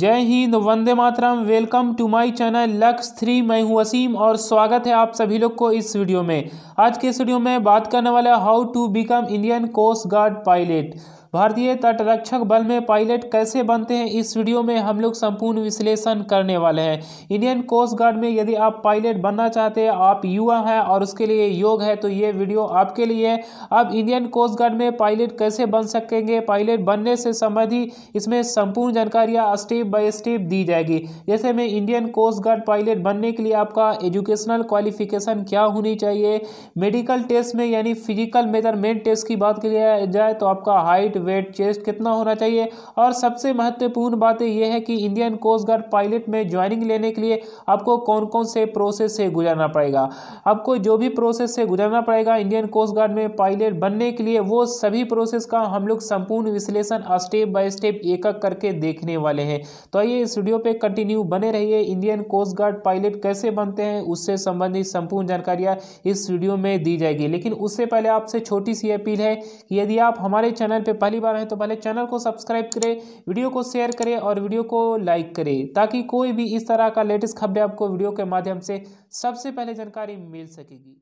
जय हिंद वंदे मातरम वेलकम टू माय चैनल लक्स थ्री मैं हूँ वसीम और स्वागत है आप सभी लोग को इस वीडियो में आज के इस वीडियो में बात करने वाला how to become Indian coast guard pilot भारतीय तटरक्षक बल में पायलट कैसे बनते हैं इस वीडियो में हम लोग संपूर्ण विश्लेषण करने वाले हैं इंडियन कोस्ट गार्ड में यदि आप पायलट बनना चाहते हैं आप युवा हैं और उसके लिए योग है तो ये वीडियो आपके लिए है अब इंडियन कोस्ट गार्ड में पायलट कैसे बन सकेंगे पायलट बनने से संबंधी इसमें संपूर्ण जानकारियाँ स्टेप बाय स्टेप दी जाएगी जैसे में इंडियन कोस्ट गार्ड पायलट बनने के लिए आपका एजुकेशनल क्वालिफिकेशन क्या होनी चाहिए मेडिकल टेस्ट में यानी फिजिकल मेजरमेंट टेस्ट की बात की जाए तो आपका हाइट वेट चेस्ट कितना होना चाहिए और सबसे महत्वपूर्ण बात यह है कि इंडियन कोस्ट गार्ड पायलट में ज्वाइनिंग लेने के लिए आपको कौन कौन से प्रोसेस से गुजरना पड़ेगा आपको जो भी प्रोसेस से गुजरना पड़ेगा इंडियन कोस्ट गार्ड में पायलट बनने के लिए वो सभी प्रोसेस का हम लोग संपूर्ण विश्लेषण स्टेप बाय स्टेप एक एक करके देखने वाले हैं तो आइए इस वीडियो पे कंटिन्यू बने रहिए इंडियन कोस्ट गार्ड पायलट कैसे बनते हैं उससे संबंधित संपूर्ण जानकारियाँ इस वीडियो में दी जाएगी लेकिन उससे पहले आपसे छोटी सी अपील है कि यदि आप हमारे चैनल पर पहली बार आए तो पहले चैनल को सब्सक्राइब करें वीडियो को शेयर करें और वीडियो को लाइक करें ताकि कोई भी इस तरह का लेटेस्ट खबरें आपको वीडियो के माध्यम से सबसे पहले जानकारी मिल सकेगी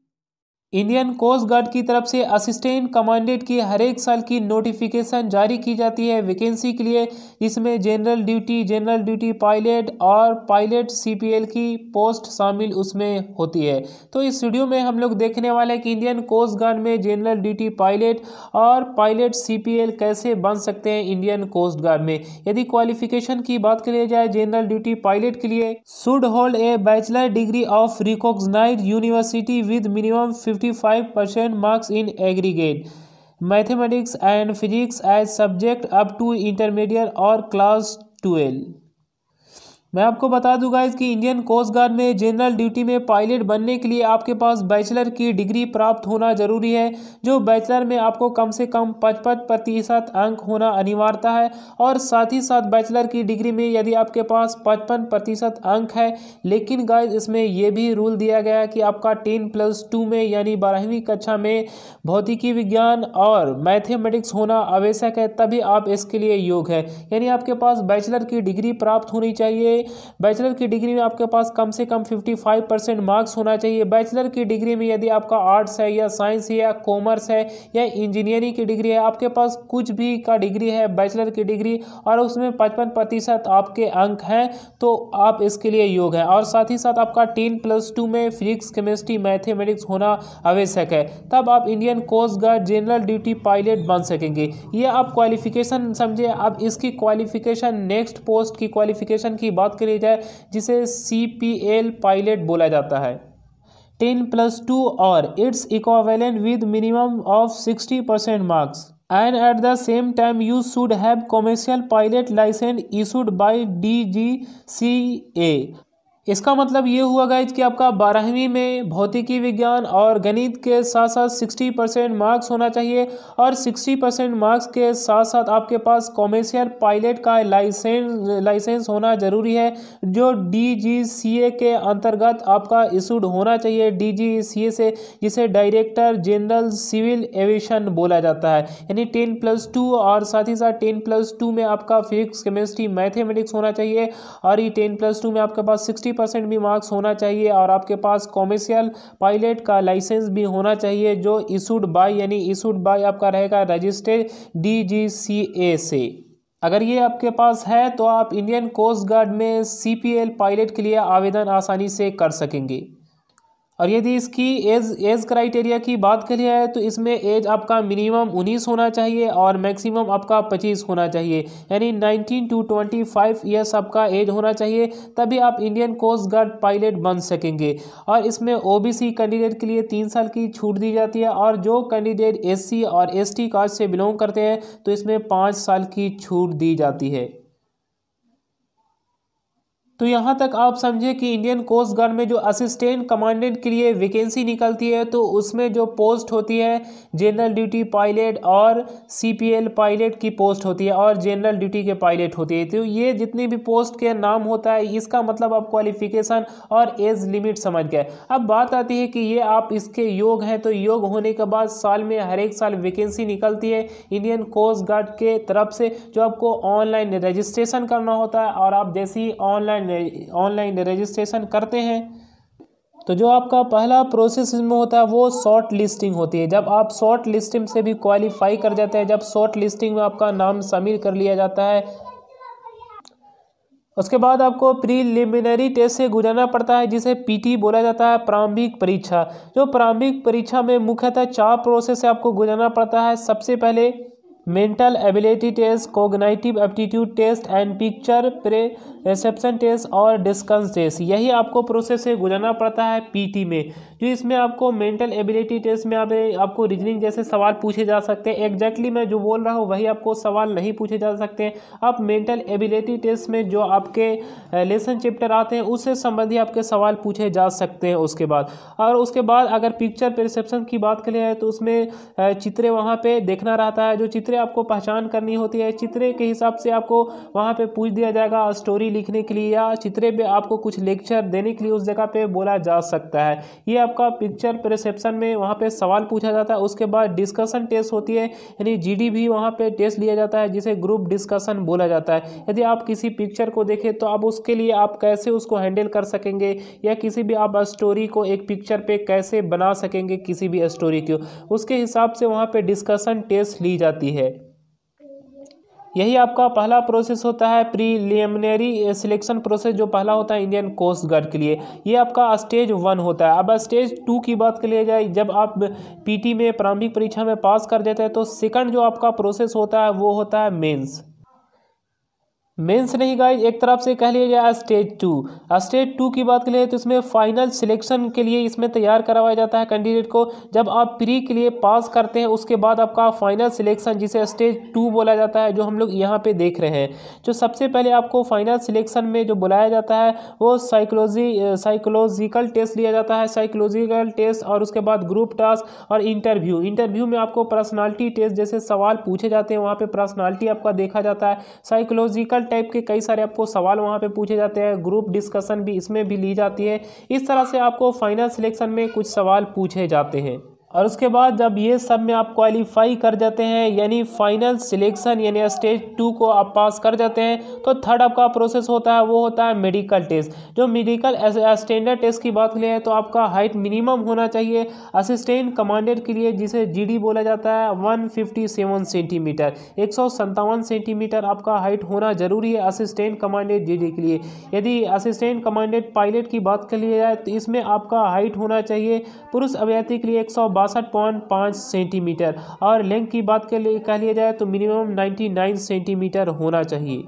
इंडियन कोस्ट गार्ड की तरफ से असिस्टेंट कमांडेंट की हर एक साल की नोटिफिकेशन जारी की जाती है वैकेंसी के लिए इसमें general duty general duty pilot और पायलट सीपीएल की पोस्ट शामिल उसमें होती है तो इस वीडियो में हम लोग देखने वाले हैं कि इंडियन कोस्ट गार्ड में जनरल ड्यूटी पायलट और पायलट सी कैसे बन सकते हैं इंडियन कोस्ट गार्ड में यदि क्वालिफिकेशन की बात करी जाए जनरल ड्यूटी पायलट के लिए should hold a bachelor degree of recognize university with minimum 55% marks in aggregate. Mathematics and physics as subject up to intermediate or class 12. मैं आपको बता गाइज़ कि इंडियन कोस्ट गार्ड में जनरल ड्यूटी में pilot बनने के लिए आपके पास बैचलर की डिग्री प्राप्त होना जरूरी है जो बैचलर में आपको कम से कम पचपन प्रतिशत अंक होना अनिवार्यता है और साथ ही साथ बैचलर की डिग्री में यदि आपके पास पचपन प्रतिशत अंक है लेकिन गाइज इसमें यह भी रूल दिया गया है कि आपका टेन प्लस टू में यानी बारहवीं कक्षा में भौतिकी विज्ञान और मैथेमेटिक्स होना आवश्यक है तभी आप इसके लिए योग है यानी आपके पास बैचलर की डिग्री प्राप्त होनी चाहिए बैचलर की डिग्री में आपके पास कम से कम फिफ्टी फाइव परसेंट मार्क्स होना चाहिए बैचलर की डिग्री में यदि आपका आर्ट्स है या साइंस है या कॉमर्स है या इंजीनियरिंग की डिग्री है आपके पास कुछ भी का डिग्री है बैचलर की डिग्री और उसमें पचपन आपके अंक हैं तो आप इसके लिए योग है और साथ ही साथ आपका टेन प्लस टू में फिजिक्स केमिस्ट्री मैथेमेटिक्स होना आवश्यक है तब आप Indian coast guard general duty pilot बन सकेंगे ये आप क्वालिफिकेशन समझे अब इसकी क्वालिफिकेशन नेक्स्ट पोस्ट की क्वालिफिकेशन की बात बात करी जाए जिसे सी पी एल पायलट बोला जाता है टेन प्लस टू और it's equivalent with minimum of sixty percent marks and at the same time you should have commercial pilot licence issued by D G C A इसका मतलब ये हुआ guys कि आपका बारहवीं में भौतिकी विज्ञान और गणित के साथ साथ सिक्सटी परसेंट मार्क्स होना चाहिए और सिक्सटी परसेंट मार्क्स के साथ साथ आपके पास कॉमर्शियल पायलट का लाइसेंस लाइसेंस होना ज़रूरी है जो डी जी सी ए के अंतर्गत आपका इशूड होना चाहिए डी जी सी ए से जिसे डायरेक्टर जनरल सिविल एविएशन बोला जाता है यानी टेन प्लस टू और साथ ही साथ टेन प्लस टू में आपका फिजिक्स केमिस्ट्री मैथेमेटिक्स होना चाहिए और ये टेन प्लस टू में आपके पास सिक्सटी फिफ्टी परसेंट भी मार्क्स होना चाहिए और आपके पास कॉमर्शियल पायलट का लाइसेंस भी होना चाहिए जो इशूड बाय यानी इशूड बाय आपका रहेगा रजिस्टर्ड ए से अगर ये आपके पास है तो आप इंडियन कोस्ट गार्ड में एल पायलट के लिए आवेदन आसानी से कर सकेंगे और यदि इसकी एज एज क्राइटेरिया की बात करी है तो इसमें एज आपका मिनिमम उन्नीस होना चाहिए और मैक्सिमम आपका पच्चीस होना चाहिए यानी nineteen to twenty five years आपका एज होना चाहिए तभी आप इंडियन कोस्ट गार्ड पायलट बन सकेंगे और इसमें ओबीसी कैंडिडेट के लिए तीन साल की छूट दी जाती है और जो कैंडिडेट एस और एस कास्ट से बिलोंग करते हैं तो इसमें पाँच साल की छूट दी जाती है तो यहाँ तक आप समझे कि इंडियन कोस्ट गार्ड में जो असिस्टेंट कमांडेंट के लिए वैकेंसी निकलती है तो उसमें जो पोस्ट होती है जनरल ड्यूटी पायलट और सीपीएल पायलट की पोस्ट होती है और जनरल ड्यूटी के पायलट होती है तो ये जितनी भी पोस्ट के नाम होता है इसका मतलब आप क्वालिफिकेशन और एज लिमिट समझ गए अब बात आती है कि ये आप इसके योग हैं तो योग होने के बाद साल में हर एक साल वैकेंसी निकलती है इंडियन कोस्ट गार्ड के तरफ से जो आपको ऑनलाइन रजिस्ट्रेशन करना होता है और आप जैसे ही ऑनलाइन ऑनलाइन रजिस्ट्रेशन करते हैं तो जो आपका पहला प्रोसेस इसमें होता है वो शॉर्ट लिस्टिंग होती है जब आप शॉर्ट लिस्टिंग से भी क्वालिफाई कर जाते हैं जब शॉर्ट लिस्टिंग में आपका नाम शामिल कर लिया जाता है उसके बाद आपको प्रीलिमिनरी टेस्ट से गुजरना पड़ता है जिसे पीटी बोला जाता है प्रारंभिक परीक्षा जो प्रारंभिक परीक्षा में मुख्यतः चार प्रोसेस से आपको गुजरना पड़ता है सबसे पहले mental ability test cognitive aptitude test and picture perception test और डिस्कंस टेस्ट यही आपको प्रोसेस से गुजरना पड़ता है पीटी में जो इसमें आपको मेंटल एबिलिटी टेस्ट में आपको रीजनिंग जैसे सवाल पूछे जा सकते हैं एग्जैक्टली मैं जो बोल रहा हूँ वही आपको सवाल नहीं पूछे जा सकते आप मेंटल एबिलिटी टेस्ट में जो आपके लेसन चैप्टर आते हैं उससे संबंधी आपके सवाल पूछे जा सकते हैं उसके बाद और उसके बाद अगर पिक्चर प्रिसेप्शन की बात करें तो उसमें चित्र वहाँ पर देखना रहता है जो चित्र चित्र आपको पहचान करनी होती है चित्रे के हिसाब से आपको वहाँ पे पूछ दिया जाएगा स्टोरी लिखने के लिए या चित्रे पे आपको कुछ लेक्चर देने के लिए उस जगह पे बोला जा सकता है ये आपका पिक्चर प्रसप्शन में वहाँ पे सवाल पूछा जाता है उसके बाद डिस्कशन टेस्ट होती है यानी जी डी भी वहाँ पर टेस्ट लिया जाता है जिसे ग्रुप डिस्कशन बोला जाता है यदि आप किसी पिक्चर को देखें तो आप उसके लिए आप कैसे उसको हैंडल कर सकेंगे या किसी भी आप स्टोरी को एक पिक्चर पे कैसे बना सकेंगे किसी भी स्टोरी को उसके हिसाब से वहाँ पे डिस्कशन टेस्ट ली जाती है यही आपका पहला प्रोसेस होता है प्रीलिमिनरी सिलेक्शन प्रोसेस जो पहला होता है इंडियन कोस्ट गार्ड के लिए ये आपका स्टेज वन होता है अब स्टेज टू की बात कर लिया जाए जब आप पीटी में प्रारंभिक परीक्षा में पास कर देते हैं तो सेकंड जो आपका प्रोसेस होता है वो होता है मेंस मेंस नहीं गाइज एक तरफ से कह लिया जाए स्टेज टू स्टेज टू की बात करें तो इसमें फाइनल सिलेक्शन के लिए इसमें तैयार करवाया जाता है कैंडिडेट को जब आप प्री के लिए पास करते हैं उसके बाद आपका फाइनल सिलेक्शन जिसे स्टेज टू बोला जाता है जो हम लोग यहाँ पे देख रहे हैं जो सबसे पहले आपको फाइनल सिलेक्शन में जो बुलाया जाता है वो साइकोलॉजी साइकोलॉजिकल टेस्ट लिया जाता है साइकोलॉजिकल टेस्ट और उसके बाद ग्रुप टास्क और इंटरव्यू इंटरव्यू में आपको पर्सनैलिटी टेस्ट जैसे सवाल पूछे जाते हैं वहाँ पर पर्सनैलिटी आपका देखा जाता है साइकोलॉजिकल जनरल टाइप के कई सारे आपको सवाल वहाँ पे पूछे जाते हैं ग्रुप डिस्कशन भी इसमें भी ली जाती है इस तरह से आपको फाइनल सिलेक्शन में कुछ सवाल पूछे जाते हैं और उसके बाद जब ये सब में आप क्वालिफाई कर जाते हैं यानी फाइनल सिलेक्शन यानी स्टेज टू को आप पास कर जाते हैं तो थर्ड आपका प्रोसेस होता है वो होता है मेडिकल टेस्ट जो मेडिकल स्टैंडर्ड टेस्ट की बात करें तो आपका हाइट मिनिमम होना चाहिए असिस्टेंट कमांडर के लिए जिसे जी बोला जाता है वन सेंटीमीटर एक सेंटीमीटर आपका हाइट होना जरूरी है असिस्टेंट कमांडेंट जी के लिए यदि असिस्टेंट कमांडेंट पायलट की बात कर लिया जाए तो इसमें आपका हाइट होना चाहिए पुरुष अभ्यर्थी के लिए एक बासठ पॉइंट पाँच सेंटीमीटर और लेंथ की बात कर लिया जाए तो मिनिमम नाइन्टी नाइन सेंटीमीटर होना चाहिए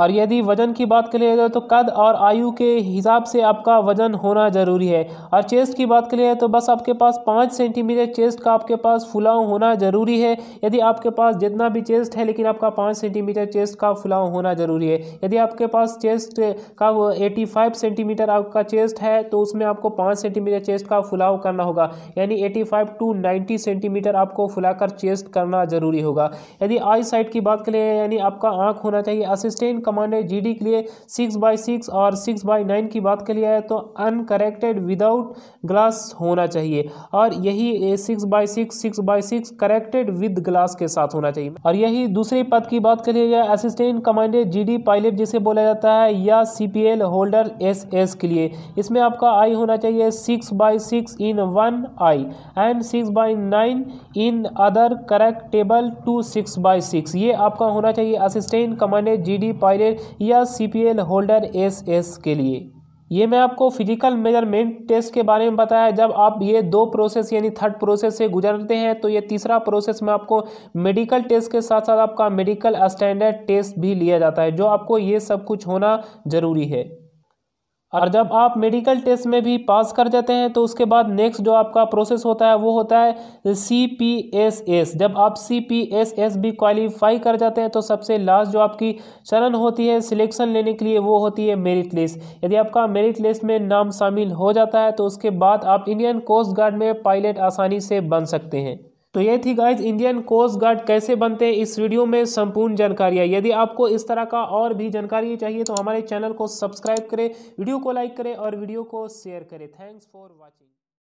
और यदि वज़न की बात करी जाए तो कद और आयु के हिसाब से आपका वज़न होना ज़रूरी है और चेस्ट की बात करी जाए तो बस आपके पास पाँच सेंटीमीटर चेस्ट का आपके पास फुलाव होना ज़रूरी है यदि आपके पास जितना भी चेस्ट है लेकिन आपका पाँच सेंटीमीटर चेस्ट का फुलाव होना ज़रूरी है यदि आपके पास चेस्ट का एटी फाइव सेंटीमीटर आपका चेस्ट है तो उसमें आपको पाँच सेंटीमीटर चेस्ट का फुलाव करना होगा यानी eighty five to ninety centimetre आपको फुलाकर चेस्ट करना ज़रूरी होगा यदि आई साइड की बात करें यानी आपका आँख होना चाहिए असिस्टेंट कमांड है जीडी के लिए सिक्स बाई सिक्स और सिक्स बाई नाइन की बात कर लिया है तो अनकरेक्टेड विदाउट ग्लास होना चाहिए और यही six by six six by six corrected with glass के साथ होना चाहिए और यही दूसरे पद की बात कर लिया जाए असिस्टेंट कमांडेंट जीडी पायलट जिसे बोला जाता है या सीपीएल होल्डर एस के लिए इसमें आपका आई होना चाहिए six by six in one eye and six by nine in other correctable to six by six ये आपका होना चाहिए असिस्टेंट कमांडेंट जीडी पायलट या सीपीएल होल्डर एसएस के लिए ये मैं आपको फिजिकल मेजरमेंट टेस्ट के बारे में बताया जब आप ये दो प्रोसेस यानी थर्ड प्रोसेस से गुजरते हैं तो ये तीसरा प्रोसेस में आपको मेडिकल टेस्ट के साथ साथ आपका मेडिकल स्टैंडर्ड टेस्ट भी लिया जाता है जो आपको ये सब कुछ होना ज़रूरी है और जब आप मेडिकल टेस्ट में भी पास कर जाते हैं तो उसके बाद नेक्स्ट जो आपका प्रोसेस होता है वो होता है सी पी एस एस जब आप सी पी एस एस भी क्वालिफाई कर जाते हैं तो सबसे लास्ट जो आपकी चरण होती है सिलेक्शन लेने के लिए वो होती है मेरिट लिस्ट यदि आपका मेरिट लिस्ट में नाम शामिल हो जाता है तो उसके बाद आप इंडियन कोस्ट गार्ड में पायलट आसानी से बन सकते हैं तो ये थी गाइज इंडियन कोस्ट गार्ड कैसे बनते हैं इस वीडियो में संपूर्ण जानकारी है यदि आपको इस तरह का और भी जानकारी चाहिए तो हमारे चैनल को सब्सक्राइब करें वीडियो को लाइक करें और वीडियो को शेयर करें थैंक्स फॉर वॉचिंग